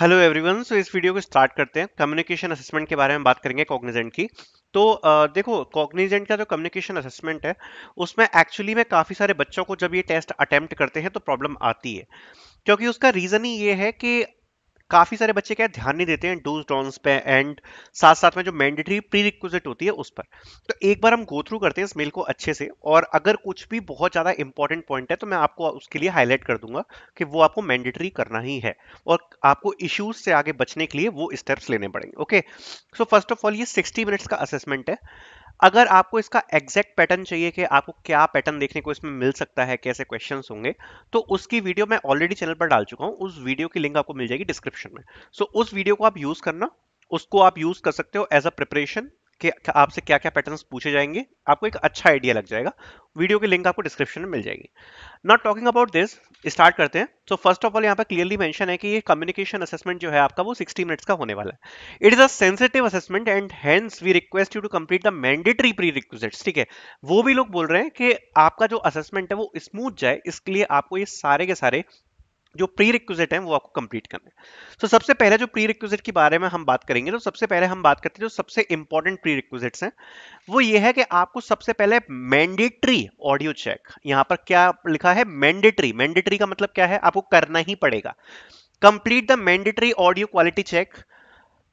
Hello everyone so इस video को start करते हैं कम्युनिकेशन असेसमेंट के बारे में बात करेंगे कॉग्निजेंट की तो आ, देखो कॉग्निजेंट का जो कम्युनिकेशन असेसमेंट है उसमें एक्चुअली में काफ़ी सारे बच्चों को जब ये टेस्ट अटैम्प्ट करते हैं तो प्रॉब्लम आती है क्योंकि उसका रीज़न ही ये है कि काफी सारे बच्चे क्या ध्यान नहीं देते हैं डूज डॉन्स पे एंड साथ साथ में जो मैंडेटरी प्री रिक्विजिट होती है उस पर तो एक बार हम गो थ्रू करते हैं इस मेल को अच्छे से और अगर कुछ भी बहुत ज़्यादा इंपॉर्टेंट पॉइंट है तो मैं आपको उसके लिए हाईलाइट कर दूंगा कि वो आपको मैंडेटरी करना ही है और आपको इश्यूज से आगे बचने के लिए वो स्टेप्स लेने पड़ेंगे okay so first of all ये सिक्सटी मिनट्स का असेसमेंट है अगर आपको इसका एग्जैक्ट पैटर्न चाहिए कि आपको क्या पैटर्न देखने को इसमें मिल सकता है कैसे क्वेश्चन होंगे तो उसकी वीडियो मैं ऑलरेडी चैनल पर डाल चुका हूँ उस वीडियो की लिंक आपको मिल जाएगी डिस्क्रिप्शन में सो so, उस वीडियो को आप यूज़ करना उसको आप यूज़ कर सकते हो एज अ प्रिपरेशन कि आपसे क्या क्या पैटर्न्स पूछे जाएंगे आपको एक अच्छा आइडिया लग जाएगा वीडियो की लिंक आपको डिस्क्रिप्शन में मिल जाएगी not talking about this start करते हैं तो फर्स्ट ऑफ ऑल यहाँ पर क्लियरली मैंशन है कि ये कम्युनिकेशन असेसमेंट जो है आपका वो 60 मिनट्स का होने वाला है इट इज अंसिटिव assessment and hence we request you to complete the mandatory pre request ठीक है वो भी लोग बोल रहे हैं कि आपका जो असेसमेंट है वो स्मूथ जाए इसके लिए आपको ये सारे के सारे जो प्री रिक्विजिट है वो आपको कंप्लीट करना है तो so, सबसे पहले जो प्री रिक्विजिट के बारे में हम बात करेंगे तो सबसे पहले हम बात करते हैं जो सबसे इंपॉर्टेंट प्री रिक्विजिट है वो ये है कि आपको सबसे पहले मैंडेटरी ऑडियो चेक यहां पर क्या लिखा है मैंडेटरी मैंडेटरी का मतलब क्या है आपको करना ही पड़ेगा complete the mandatory audio quality check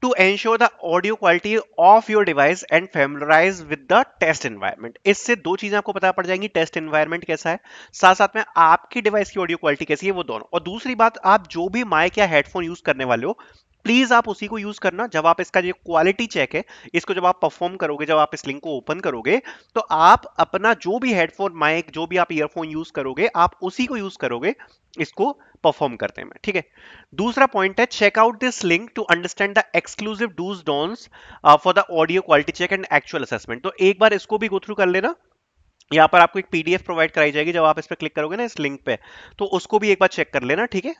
to ensure the audio quality of your device and familiarize with the test environment इससे दो चीजें आपको पता पड़ जाएंगी टेस्ट एनवायरमेंट कैसा है साथ साथ में आपकी डिवाइस की ऑडियो क्वालिटी कैसी है वो दोनों और दूसरी बात आप जो भी माइक या हेडफोन यूज करने वाले हो प्लीज आप उसी को यूज करना जब आप इसका जो क्वालिटी चेक है इसको जब आप परफॉर्म करोगे जब आप इस लिंक को ओपन करोगे तो आप अपना जो भी हेडफोन माइक जो भी आप ईयरफोन यूज करोगे आप उसी को यूज करोगे इसको परफॉर्म करते हैं ठीक है दूसरा पॉइंट है check out this link to understand the exclusive do's don'ts for the audio quality check and actual assessment तो एक बार इसको भी गो थ्रू कर लेना यहाँ पर आपको एक पीडीएफ प्रोवाइड कराई जाएगी जब आप इस पर क्लिक करोगे ना इस लिंक पे तो उसको भी एक बार चेक कर लेना ठीक है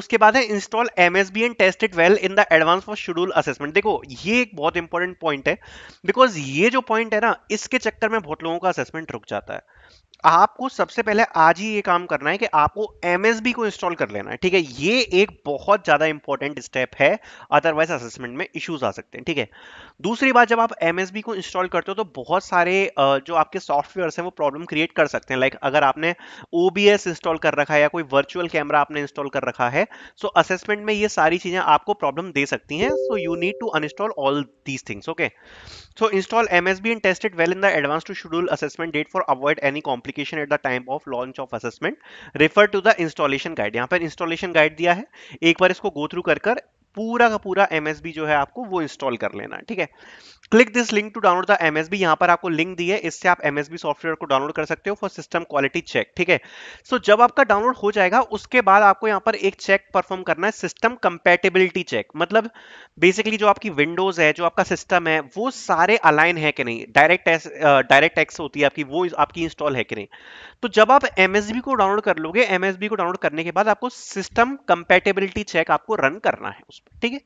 उसके बाद है install M S B and test it well in the advance for schedule assessment देखो ये एक बहुत इंपॉर्टेंट पॉइंट है बिकॉज ये जो पॉइंट है ना इसके चक्कर में बहुत लोगों का असेसमेंट रुक जाता है आपको सबसे पहले आज ही ये काम करना है कि आपको एमएसबी को इंस्टॉल कर लेना है ठीक है ये एक बहुत ज्यादा इंपॉर्टेंट स्टेप है अदरवाइज असेसमेंट में इश्यूज आ सकते हैं ठीक है दूसरी बात जब आप एमएसबी को इंस्टॉल करते हो तो बहुत सारे जो आपके सॉफ्टवेयर हैं वो प्रॉब्लम क्रिएट कर सकते हैं लाइक अगर आपने ओबीएस इंस्टॉल कर रखा है या कोई वर्चुअल कैमरा आपने इंस्टॉल कर रखा है सो असेसमेंट में ये सारी चीजें आपको प्रॉब्लम दे सकती हैं so you need to uninstall all these things okay so install M B and tested well in the advance to schedule assessment date for avoid any complex application at the time of launch of assessment refer to the installation guide यहाँ पर installation guide दिया है एक बार इसको go through कर कर पूरा का पूरा एमएसबी जो है आपको वो इंस्टॉल कर लेना ठीक है click this link to download the MSB यहाँ पर आपको लिंक दी है इससे आप एमएसबी सॉफ्टवेयर को डाउनलोड कर सकते हो फॉर सिस्टम क्वालिटी चेक ठीक है सो जब आपका डाउनलोड हो जाएगा उसके बाद आपको यहाँ पर एक चेक परफॉर्म करना है सिस्टम कंपेटेबिलिटी चेक मतलब बेसिकली जो आपकी विंडोज है जो आपका सिस्टम है वो सारे अलाइन है कि नहीं डायरेक्ट डायरेक्ट एक्स होती है आपकी वो आपकी इंस्टॉल है कि नहीं तो जब आप एमएसबी को डाउनलोड कर लोगे एमएसबी को डाउनलोड करने के बाद आपको सिस्टम कंपेटेबिलिटी चेक आपको रन करना है उस पर ठीक है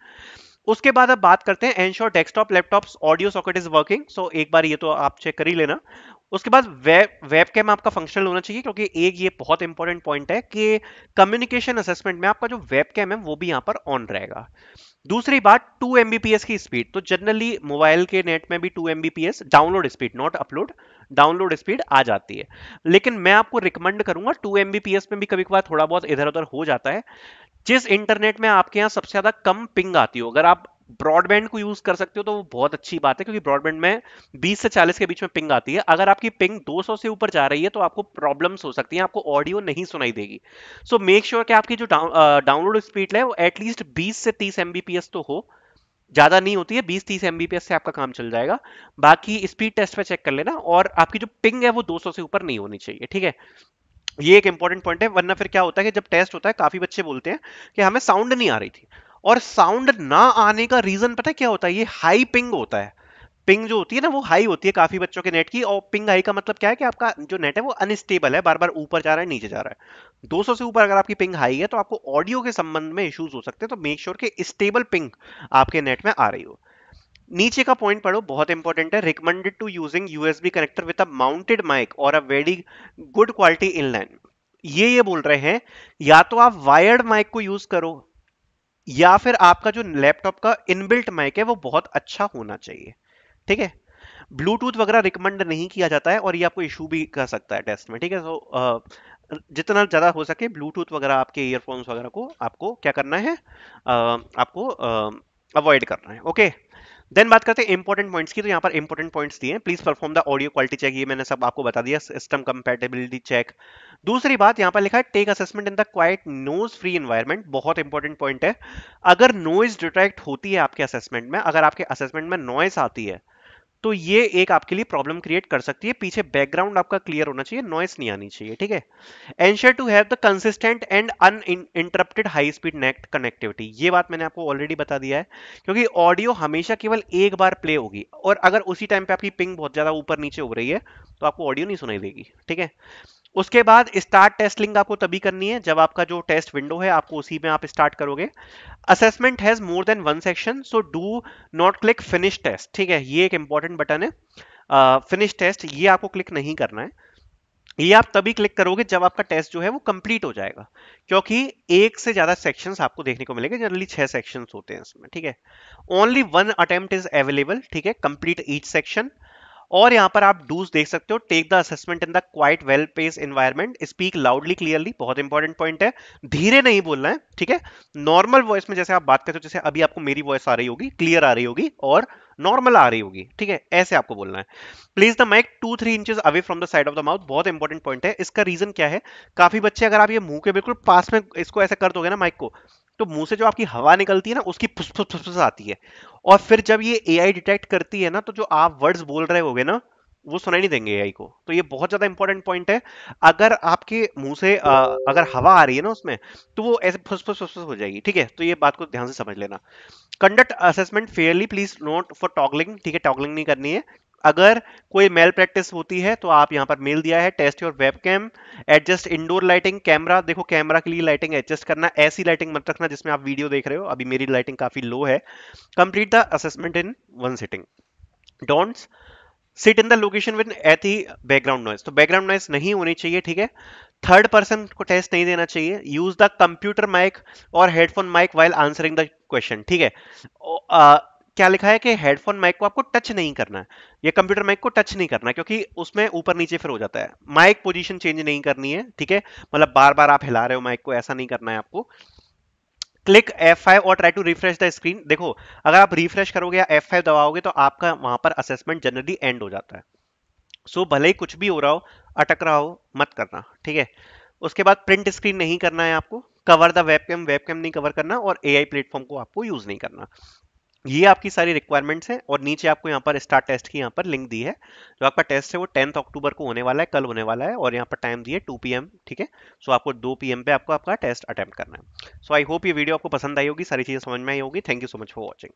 उसके बाद अब बात करते हैं ensure desktop laptop audio socket is working so एक बार ये तो आप चेक कर ही लेना उसके बाद वेब वेब कैम आपका फंक्शनल होना चाहिए क्योंकि एक ये बहुत इंपॉर्टेंट पॉइंट है कि कम्युनिकेशन असेसमेंट में आपका जो वेब कैम है वो भी यहाँ पर ऑन रहेगा दूसरी बात 2 एम की स्पीड तो जनरली मोबाइल के नेट में भी 2 M download speed not upload download speed आ जाती है लेकिन मैं आपको रिकमेंड करूंगा टू एम में भी कभी कभार थोड़ा बहुत इधर उधर हो जाता है जिस इंटरनेट में आपके यहाँ सबसे ज्यादा कम पिंग आती हो अगर आप ब्रॉडबैंड को यूज कर सकते हो तो वो बहुत अच्छी बात है क्योंकि ब्रॉडबैंड में 20 से 40 के बीच में पिंग आती है अगर आपकी पिंग 200 से ऊपर जा रही है तो आपको प्रॉब्लम्स हो सकती हैं आपको ऑडियो नहीं सुनाई देगी सो मेक श्योर कि आपकी जो डाउनलोड स्पीड है वो एटलीस्ट 20 से 30 एमबीपीएस तो हो ज्यादा नहीं होती है बीस तीस एमबीपीएस से आपका काम चल जाएगा बाकी स्पीड टेस्ट पे चेक कर लेना और आपकी जो पिंग है वो दो से ऊपर नहीं होनी चाहिए ठीक है ये एक इंपॉर्टेंट पॉइंट है वरना फिर क्या होता है कि जब टेस्ट होता है काफी बच्चे बोलते हैं कि हमें साउंड नहीं आ रही थी और साउंड ना आने का रीजन पता है क्या होता है ये हाई पिंग होता है पिंग जो होती है ना वो हाई होती है काफी बच्चों के नेट की और पिंग हाई का मतलब क्या है कि आपका जो नेट है वो अनस्टेबल है बार बार ऊपर जा रहा है नीचे जा रहा है 200 से ऊपर अगर आपकी पिंग हाई है तो आपको ऑडियो के संबंध में इश्यूज हो सकते हैं तो मेक श्योर sure कि स्टेबल पिंग आपके नेट में आ रही हो नीचे का पॉइंट पढ़ो बहुत इंपॉर्टेंट है recommended to using USB connector with a mounted mic और a very good quality inline ये ये बोल रहे हैं या तो आप वायर्ड माइक को यूज करो या फिर आपका जो लैपटॉप का इनबिल्ट माइक है वो बहुत अच्छा होना चाहिए ठीक है ब्लूटूथ वगैरह रिकमेंड नहीं किया जाता है और ये आपको इशू भी कर सकता है टेस्ट में ठीक है तो जितना ज़्यादा हो सके ब्लूटूथ वगैरह आपके ईयरफोन्स वगैरह को आपको क्या करना है आपको अवॉइड करना है ओके okay? देन बात करते हैं इंपॉर्टेंट पॉइंट्स की तो यहाँ पर इंपॉर्टेंट पॉइंट्स दिए हैं please perform the audio quality check ये मैंने सब आपको बता दिया सिस्टम कंपेटेबिलिटी चेक दूसरी बात यहाँ पर लिखा है take assessment in the quiet noise free environment बहुत इंपॉर्टेंट पॉइंट है अगर नॉइज डिटेक्ट होती है आपके असेसमेंट में अगर आपके असेसमेंट में नॉइस आती है तो ये एक आपके लिए प्रॉब्लम क्रिएट कर सकती है पीछे बैकग्राउंड आपका क्लियर होना चाहिए नॉइस नहीं आनी चाहिए ठीक है ensure to have the consistent and uninterrupted high speed net connectivity ये बात मैंने आपको ऑलरेडी बता दिया है क्योंकि ऑडियो हमेशा केवल एक बार प्ले होगी और अगर उसी टाइम पे आपकी पिंग बहुत ज़्यादा ऊपर नीचे हो रही है तो आपको ऑडियो नहीं सुनाई देगी ठीक है उसके बाद स्टार्ट टेस्ट लिंक आपको तभी करनी है जब आपका जो टेस्ट विंडो है आपको उसी में आप स्टार्ट करोगे assessment has more than one section so do not click finish test ठीक है ये एक इंपॉर्टेंट बटन है फिनिश uh, टेस्ट ये आपको क्लिक नहीं करना है ये आप तभी क्लिक करोगे जब आपका टेस्ट जो है वो कंप्लीट हो जाएगा क्योंकि एक से ज्यादा सेक्शंस आपको देखने को मिलेंगे जनरली छह सेक्शंस होते हैं इसमें ठीक है only one attempt is available ठीक है कंप्लीट ईच सेक्शन और यहाँ पर आप डूज देख सकते हो take the assessment in the quiet well pace environment speak loudly clearly बहुत इंपॉर्टेंट पॉइंट है धीरे नहीं बोलना है ठीक है नॉर्मल वॉइस में जैसे आप बात करते हो जैसे अभी आपको मेरी वॉइस आ रही होगी क्लियर आ रही होगी और नॉर्मल आ रही होगी ठीक है ऐसे आपको बोलना है please the mic two three inches away from the side of the mouth बहुत इंपॉर्टेंट पॉइंट है इसका रीजन क्या है काफी बच्चे अगर आप ये मुंह के बिल्कुल पास में इसको ऐसे कर दोगे ना माइक को तो मुंह से जो आपकी हवा निकलती है ना उसकी फुसफुस फुसफुस आती है और फिर जब ये ए डिटेक्ट करती है ना तो जो आप वर्ड्स बोल रहे होगे ना वो सुनाई नहीं देंगे एआई को तो ये बहुत ज्यादा इंपॉर्टेंट पॉइंट है अगर आपके मुंह से आ, अगर हवा आ रही है ना उसमें तो वो ऐसे फुसफुस फुसफुस हो जाएगी ठीक है तो ये बात को ध्यान से समझ लेना conduct assessment fairly please note for toggling ठीक है टॉगलिंग नहीं करनी है अगर कोई मेल प्रैक्टिस होती है तो आप यहाँ पर मेल दिया है test your web cam adjust indoor lighting camera देखो कैमरा के लिए लाइटिंग एडजस्ट करना ऐसी लाइटिंग मत रखना जिसमें आप वीडियो देख रहे हो अभी मेरी लाइटिंग काफी लो है complete the assessment in one sitting don't sit in the location with any background noise तो बैकग्राउंड नॉइज नहीं होनी चाहिए ठीक है थर्ड पर्सन को टेस्ट नहीं देना चाहिए यूज द कंप्यूटर माइक और headphone mic while answering the question ठीक है क्या लिखा है कि हेडफोन माइक को आपको टच नहीं करना है या कंप्यूटर माइक को टच नहीं करना क्योंकि उसमें ऊपर नीचे फिर हो जाता है माइक पोजीशन चेंज नहीं करनी है ठीक है मतलब बार बार आप हिला रहे हो माइक को ऐसा नहीं करना है आपको क्लिक F5 और try to refresh the screen देखो अगर आप रिफ्रेश करोगे या F5 दबाओगे तो आपका वहां पर असेसमेंट जनरली एंड हो जाता है सो so, भले ही कुछ भी हो रहा हो अटक रहा हो मत करना ठीक है उसके बाद प्रिंट स्क्रीन नहीं करना है आपको कवर द वेबकैम वेबकैम नहीं कवर करना और ए आई प्लेटफॉर्म को आपको यूज नहीं करना ये आपकी सारी रिक्वायरमेंट्स हैं और नीचे आपको यहाँ पर स्टार्ट टेस्ट की यहाँ पर लिंक दी है जो आपका टेस्ट है वो टेंथ अक्टूबर को होने वाला है कल होने वाला है और यहाँ पर टाइम दिए टू पी ठीक है सो आपको दो पी पे आपको आपका टेस्ट अटैम्प्ट करना है सो आई होप ये वीडियो आपको पसंद आई होगी सारी चीज़ें समझ में आई होगी thank you so much for watching